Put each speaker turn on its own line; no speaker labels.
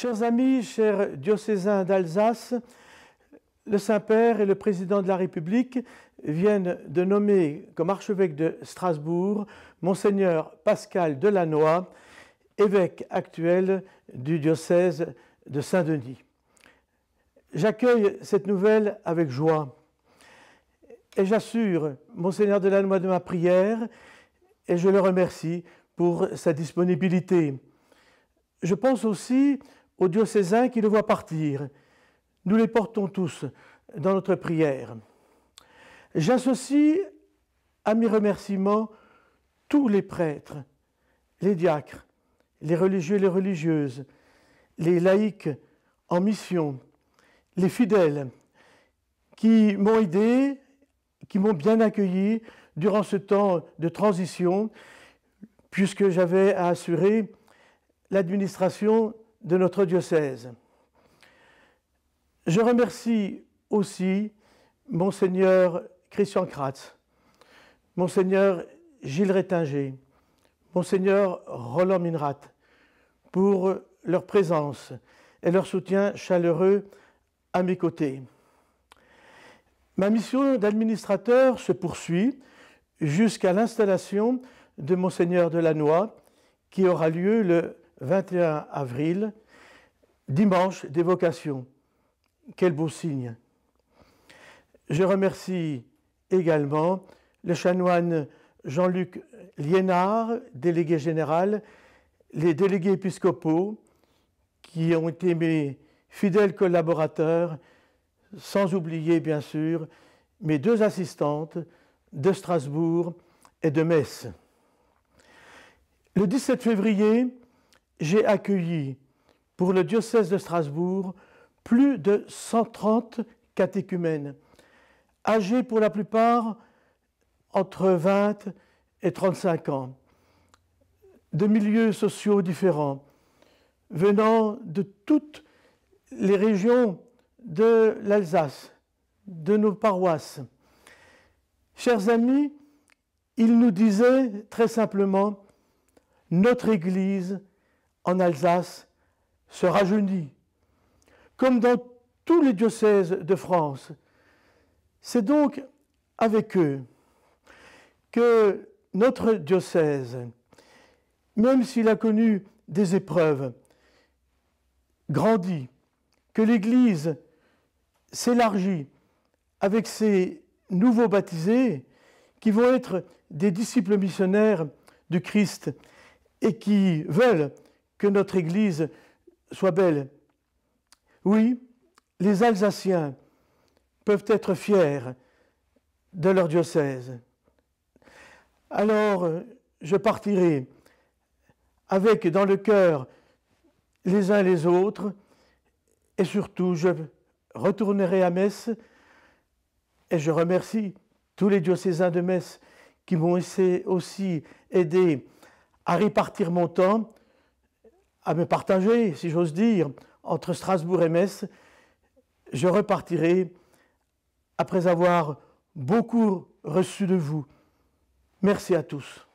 Chers amis, chers diocésains d'Alsace, le Saint-Père et le Président de la République viennent de nommer comme archevêque de Strasbourg Monseigneur Pascal Delannoy, évêque actuel du diocèse de Saint-Denis. J'accueille cette nouvelle avec joie et j'assure Monseigneur Delannoy de ma prière et je le remercie pour sa disponibilité. Je pense aussi aux diocésains qui le voient partir. Nous les portons tous dans notre prière. J'associe à mes remerciements tous les prêtres, les diacres, les religieux et les religieuses, les laïcs en mission, les fidèles qui m'ont aidé, qui m'ont bien accueilli durant ce temps de transition, puisque j'avais à assurer l'administration de notre diocèse. Je remercie aussi Monseigneur Christian Kratz, Monseigneur Gilles Rétinger, Monseigneur Roland Minrat pour leur présence et leur soutien chaleureux à mes côtés. Ma mission d'administrateur se poursuit jusqu'à l'installation de Monseigneur Delannoy qui aura lieu le 21 avril, dimanche d'évocation. Quel beau signe. Je remercie également le chanoine Jean-Luc Liénard, délégué général, les délégués épiscopaux qui ont été mes fidèles collaborateurs, sans oublier bien sûr mes deux assistantes de Strasbourg et de Metz. Le 17 février, j'ai accueilli pour le diocèse de Strasbourg plus de 130 catéchumènes, âgés pour la plupart entre 20 et 35 ans, de milieux sociaux différents, venant de toutes les régions de l'Alsace, de nos paroisses. Chers amis, ils nous disaient très simplement, notre Église en Alsace se rajeunit, comme dans tous les diocèses de France. C'est donc avec eux que notre diocèse, même s'il a connu des épreuves, grandit, que l'Église s'élargit avec ses nouveaux baptisés qui vont être des disciples missionnaires du Christ et qui veulent que notre Église soit belle. Oui, les Alsaciens peuvent être fiers de leur diocèse. Alors, je partirai avec dans le cœur les uns les autres, et surtout, je retournerai à Metz, et je remercie tous les diocésains de Metz qui m'ont aussi aidé à répartir mon temps à me partager, si j'ose dire, entre Strasbourg et Metz, je repartirai après avoir beaucoup reçu de vous. Merci à tous.